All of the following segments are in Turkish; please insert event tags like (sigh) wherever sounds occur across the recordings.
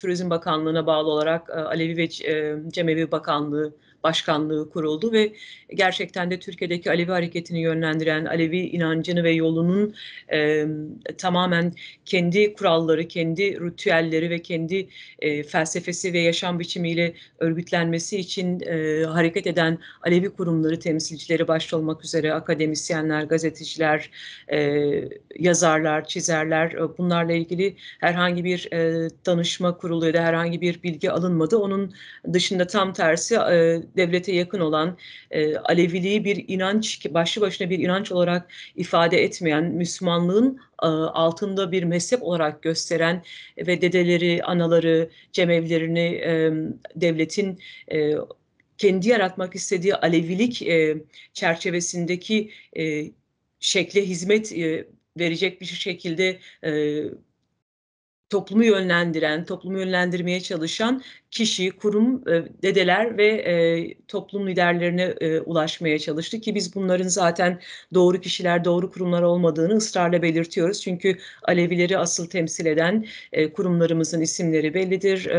Turizm Bakanlığı'na bağlı olarak Alevi ve Cemevi Bakanlığı Başkanlığı kuruldu ve gerçekten de Türkiye'deki Alevi hareketini yönlendiren Alevi inancını ve yolunun e, tamamen kendi kuralları, kendi ritüelleri ve kendi e, felsefesi ve yaşam biçimiyle örgütlenmesi için e, hareket eden Alevi kurumları temsilcileri başta olmak üzere akademisyenler, gazeteciler, e, yazarlar, çizerler e, bunlarla ilgili herhangi bir e, danışma kurulu ya da herhangi bir bilgi alınmadı. Onun dışında tam tersi e, devlete yakın olan e, Aleviliği bir inanç, başlı başına bir inanç olarak ifade etmeyen, Müslümanlığın e, altında bir mezhep olarak gösteren ve dedeleri, anaları, cemevlerini e, devletin e, kendi yaratmak istediği Alevilik e, çerçevesindeki e, şekle hizmet e, verecek bir şekilde e, toplumu yönlendiren, toplumu yönlendirmeye çalışan kişi, kurum, e, dedeler ve e, toplum liderlerine e, ulaşmaya çalıştı ki biz bunların zaten doğru kişiler, doğru kurumlar olmadığını ısrarla belirtiyoruz. Çünkü Alevileri asıl temsil eden kurumlarımızın isimleri bellidir.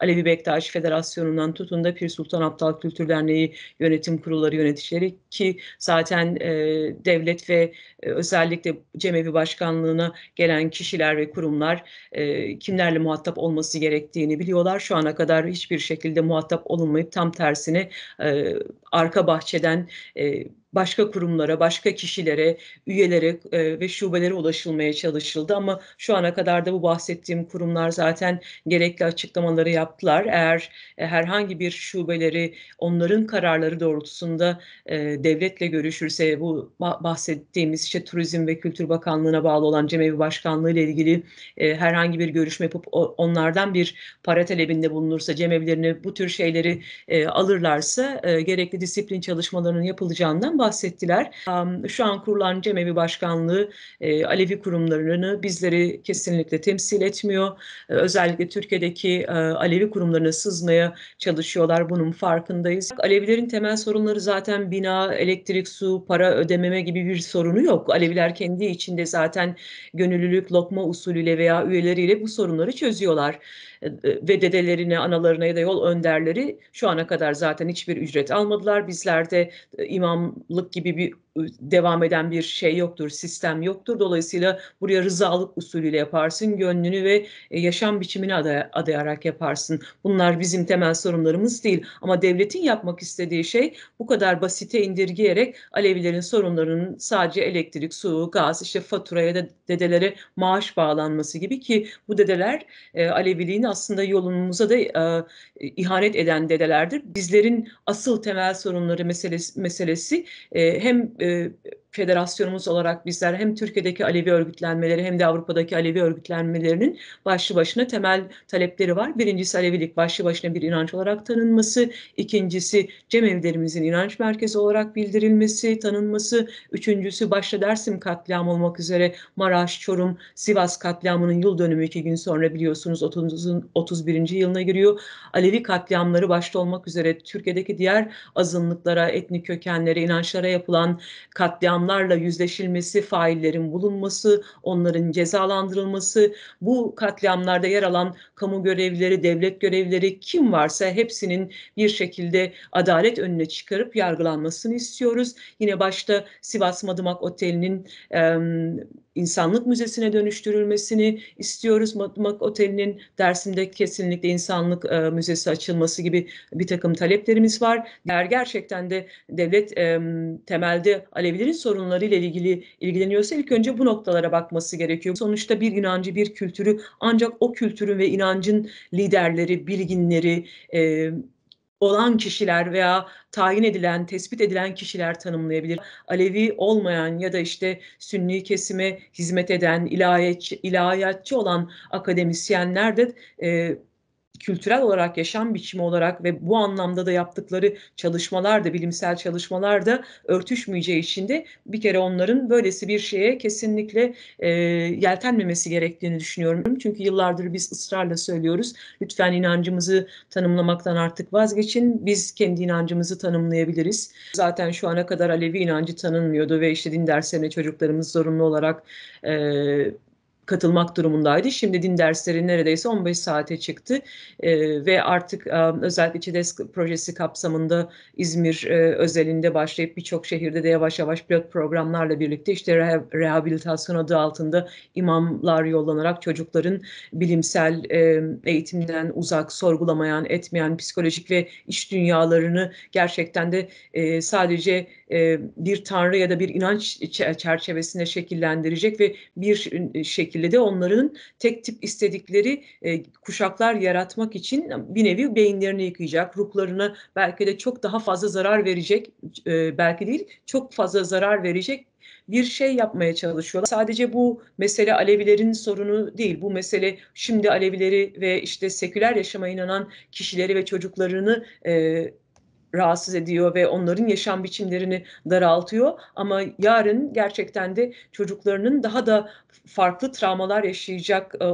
Alevi Bektaş Federasyonu'ndan tutun da Pir Sultan Aptal Kültür Derneği yönetim kurulları yöneticileri ki zaten devlet ve özellikle Cemevi Başkanlığı'na gelen kişiler ve kurumlar e, kimlerle muhatap olması gerektiğini biliyorlar. Şu ana kadar hiçbir şekilde muhatap olunmayıp tam tersine e, arka bahçeden e, başka kurumlara, başka kişilere, üyelere e, ve şubelere ulaşılmaya çalışıldı ama şu ana kadar da bu bahsettiğim kurumlar zaten gerekli açıklamaları yaptılar. Eğer e, herhangi bir şubeleri onların kararları doğrultusunda e, devletle görüşürse bu bahsettiğimiz işte Turizm ve Kültür Bakanlığı'na bağlı olan Cemevi Başkanlığı ile ilgili herhangi bir görüşme yapıp onlardan bir para talebinde bulunursa Cemevilerini bu tür şeyleri alırlarsa gerekli disiplin çalışmalarının yapılacağından bahsettiler. Şu an kurulan Cemevi Başkanlığı e, Alevi kurumlarını bizleri kesinlikle temsil etmiyor. E, özellikle Türkiye'deki e, Alevi kurumlarına sızmaya çalışıyorlar. Bunun farkındayız. Alevilerin temel sorunları zaten bina, elektrik, su, para ödememe gibi bir sorunu yok. Aleviler kendi içinde zaten gönüllülük, lokma usulüyle veya üyeleriyle bu sorunları çözüyorlar. E, ve dedelerine, analarına ya da yol önderleri şu ana kadar zaten hiçbir ücret almadılar. Bizlerde e, imamlık gibi bir devam eden bir şey yoktur, sistem yoktur. Dolayısıyla buraya rızalık usulüyle yaparsın, gönlünü ve e, yaşam biçimini aday adayarak yaparsın. Bunlar bizim temel sorunlarımız değil. Ama devletin yapmak istediği şey bu kadar basite indirgeyerek Alevilerin sorunlarının sadece elektrik, su, gaz, işte faturaya da dedelere maaş bağlanması gibi ki bu dedeler e, Aleviliğini aslında yolumuza da e, ihanet eden dedelerdir. Bizlerin asıl temel sorunları meselesi, meselesi e, hem e, federasyonumuz olarak bizler hem Türkiye'deki Alevi örgütlenmeleri hem de Avrupa'daki Alevi örgütlenmelerinin başlı başına temel talepleri var. Birincisi Alevilik başlı başına bir inanç olarak tanınması, ikincisi cemevlerimizin inanç merkezi olarak bildirilmesi, tanınması, üçüncüsü başta Dersim katliamı olmak üzere Maraş, Çorum, Sivas katliamının yıl dönümü iki gün sonra biliyorsunuz 30, 31. yılına giriyor. Alevi katliamları başta olmak üzere Türkiye'deki diğer azınlıklara, etnik kökenlere, inançlara yapılan katliam katliamlarla yüzleşilmesi, faillerin bulunması, onların cezalandırılması, bu katliamlarda yer alan kamu görevlileri, devlet görevlileri kim varsa hepsinin bir şekilde adalet önüne çıkarıp yargılanmasını istiyoruz. Yine başta Sivas Madımak Oteli'nin e, insanlık müzesine dönüştürülmesini istiyoruz. Matmak Oteli'nin Dersim'de kesinlikle insanlık e, müzesi açılması gibi bir takım taleplerimiz var. Eğer gerçekten de devlet e, temelde Alevilerin ile ilgili ilgileniyorsa ilk önce bu noktalara bakması gerekiyor. Sonuçta bir inancı, bir kültürü ancak o kültürün ve inancın liderleri, bilginleri, e, olan kişiler veya tayin edilen, tespit edilen kişiler tanımlayabilir. Alevi olmayan ya da işte Sünni kesime hizmet eden, ilahiyatçı, ilahiyatçı olan akademisyenler de e, kültürel olarak, yaşam biçimi olarak ve bu anlamda da yaptıkları çalışmalar da, bilimsel çalışmalar da örtüşmeyeceği için de bir kere onların böylesi bir şeye kesinlikle e, yeltenmemesi gerektiğini düşünüyorum. Çünkü yıllardır biz ısrarla söylüyoruz, lütfen inancımızı tanımlamaktan artık vazgeçin, biz kendi inancımızı tanımlayabiliriz. Zaten şu ana kadar Alevi inancı tanınmıyordu ve işte din derslerine çocuklarımız zorunlu olarak... E, katılmak durumundaydı. Şimdi din dersleri neredeyse 15 saate çıktı e, ve artık e, özellikle ÇEDESK projesi kapsamında İzmir e, özelinde başlayıp birçok şehirde de yavaş yavaş pilot programlarla birlikte işte reha- rehabilitasyon adı altında imamlar yollanarak çocukların bilimsel e, eğitimden uzak, sorgulamayan, etmeyen psikolojik ve iş dünyalarını gerçekten de e, sadece e, bir tanrı ya da bir inanç çerçevesinde şekillendirecek ve bir ıı, şekilde şekilde de onların tek tip istedikleri e, kuşaklar yaratmak için bir nevi beyinlerini yıkayacak, ruhlarına belki de çok daha fazla zarar verecek, e, belki değil çok fazla zarar verecek bir şey yapmaya çalışıyorlar. Sadece bu mesele Alevilerin sorunu değil. Bu mesele şimdi Alevileri ve işte seküler yaşama inanan kişileri ve çocuklarını e, rahatsız ediyor ve onların yaşam biçimlerini daraltıyor ama yarın gerçekten de çocuklarının daha da farklı travmalar yaşayacak e,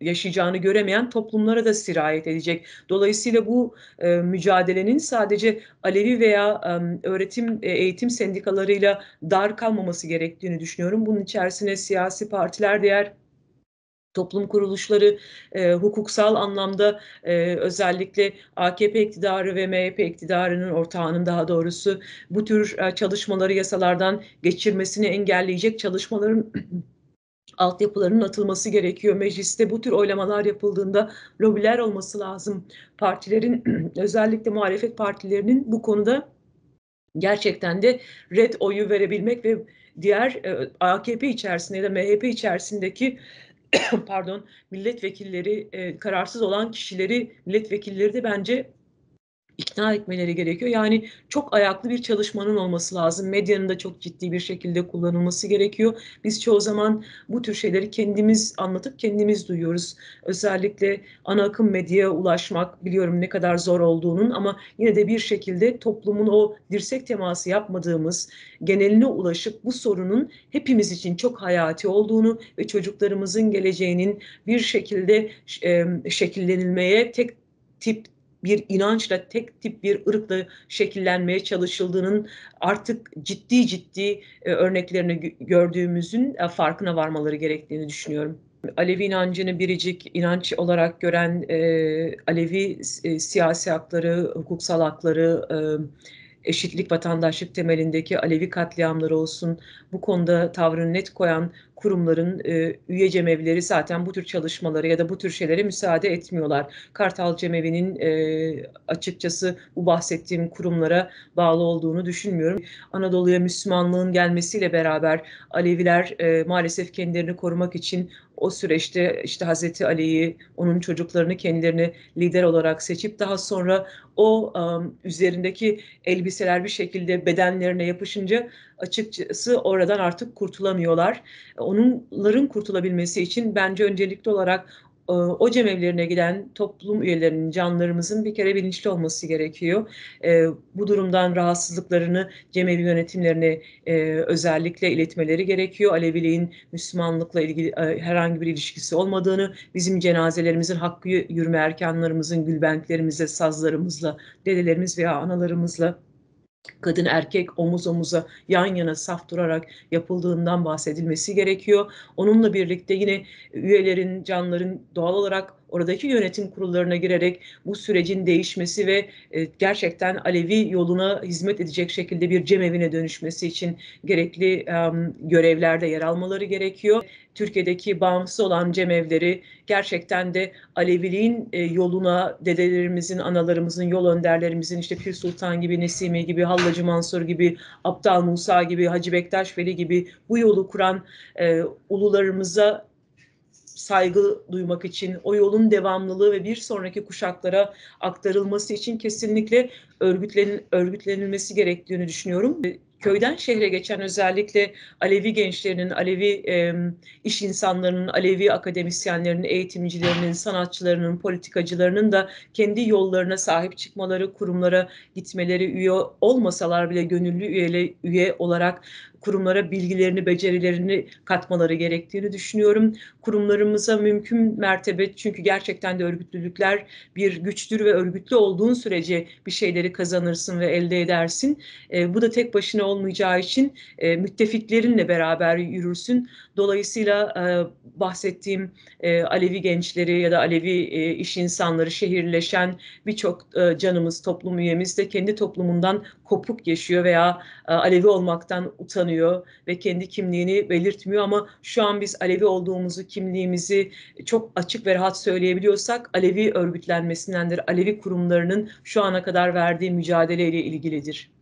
yaşayacağını göremeyen toplumlara da sirayet edecek. Dolayısıyla bu e, mücadelenin sadece Alevi veya e, öğretim e, eğitim sendikalarıyla dar kalmaması gerektiğini düşünüyorum. Bunun içerisine siyasi partiler diğer toplum kuruluşları e, hukuksal anlamda e, özellikle AKP iktidarı ve MHP iktidarının ortağının daha doğrusu bu tür e, çalışmaları yasalardan geçirmesini engelleyecek çalışmaların (clears throat) altyapılarının atılması gerekiyor. Mecliste bu tür oylamalar yapıldığında lobiler olması lazım. Partilerin (clears throat) özellikle muhalefet partilerinin bu konuda gerçekten de red oyu verebilmek ve diğer e, AKP içerisinde ya da MHP içerisindeki (coughs) pardon milletvekilleri e, kararsız olan kişileri milletvekilleri de bence ikna etmeleri gerekiyor. Yani çok ayaklı bir çalışmanın olması lazım. Medyanın da çok ciddi bir şekilde kullanılması gerekiyor. Biz çoğu zaman bu tür şeyleri kendimiz anlatıp kendimiz duyuyoruz. Özellikle ana akım medyaya ulaşmak biliyorum ne kadar zor olduğunun ama yine de bir şekilde toplumun o dirsek teması yapmadığımız geneline ulaşıp bu sorunun hepimiz için çok hayati olduğunu ve çocuklarımızın geleceğinin bir şekilde e, şekillenilmeye tek tip bir inançla, tek tip bir ırkla şekillenmeye çalışıldığının artık ciddi ciddi e, örneklerini gördüğümüzün e, farkına varmaları gerektiğini düşünüyorum. Alevi inancını biricik inanç olarak gören e, Alevi e, siyasi hakları, hukuksal hakları, e, eşitlik vatandaşlık temelindeki Alevi katliamları olsun bu konuda tavrını net koyan kurumların e, üye cemevleri zaten bu tür çalışmalara ya da bu tür şeylere müsaade etmiyorlar. Kartal Cemevi'nin e, açıkçası bu bahsettiğim kurumlara bağlı olduğunu düşünmüyorum. Anadolu'ya Müslümanlığın gelmesiyle beraber Aleviler e, maalesef kendilerini korumak için o süreçte işte Hazreti Ali'yi, onun çocuklarını kendilerini lider olarak seçip daha sonra o um, üzerindeki elbiseler bir şekilde bedenlerine yapışınca açıkçası oradan artık kurtulamıyorlar. Onların kurtulabilmesi için bence öncelikli olarak e, o cemevlerine giden toplum üyelerinin, canlarımızın bir kere bilinçli olması gerekiyor. E, bu durumdan rahatsızlıklarını cemevi yönetimlerine e, özellikle iletmeleri gerekiyor. Aleviliğin Müslümanlıkla ilgili herhangi bir ilişkisi olmadığını, bizim cenazelerimizin hakkı yürüme erkanlarımızın, gülbentlerimizle, sazlarımızla, dedelerimiz veya analarımızla kadın erkek omuz omuza yan yana saf durarak yapıldığından bahsedilmesi gerekiyor. Onunla birlikte yine üyelerin, canların doğal olarak oradaki yönetim kurullarına girerek bu sürecin değişmesi ve e, gerçekten Alevi yoluna hizmet edecek şekilde bir cemevine dönüşmesi için gerekli görevlerde yer almaları gerekiyor. Türkiye'deki bağımsız olan cemevleri gerçekten de Aleviliğin e, yoluna dedelerimizin, analarımızın, yol önderlerimizin işte Pir Sultan gibi, Nesimi gibi, Hallacı Mansur gibi, Abdal Musa gibi, Hacı Bektaş Veli gibi bu yolu kuran e, ulularımıza saygı duymak için, o yolun devamlılığı ve bir sonraki kuşaklara aktarılması için kesinlikle örgütlen, örgütlenilmesi gerektiğini düşünüyorum. Köyden şehre geçen özellikle Alevi gençlerinin, Alevi e, iş insanlarının, Alevi akademisyenlerinin, eğitimcilerinin, sanatçılarının, politikacılarının da kendi yollarına sahip çıkmaları, kurumlara gitmeleri, üye olmasalar bile gönüllü üyele, üye olarak kurumlara bilgilerini, becerilerini katmaları gerektiğini düşünüyorum. Kurumlarımıza mümkün mertebe çünkü gerçekten de örgütlülükler bir güçtür ve örgütlü olduğun sürece bir şeyleri kazanırsın ve elde edersin. E, bu da tek başına olmayacağı için e, müttefiklerinle beraber yürürsün. Dolayısıyla e, bahsettiğim e, Alevi gençleri ya da Alevi e, iş insanları şehirleşen birçok e, canımız, toplum üyemiz de kendi toplumundan kopuk yaşıyor veya e, Alevi olmaktan utanıyor tanıyor ve kendi kimliğini belirtmiyor ama şu an biz Alevi olduğumuzu, kimliğimizi çok açık ve rahat söyleyebiliyorsak Alevi örgütlenmesindendir. Alevi kurumlarının şu ana kadar verdiği mücadeleyle ilgilidir.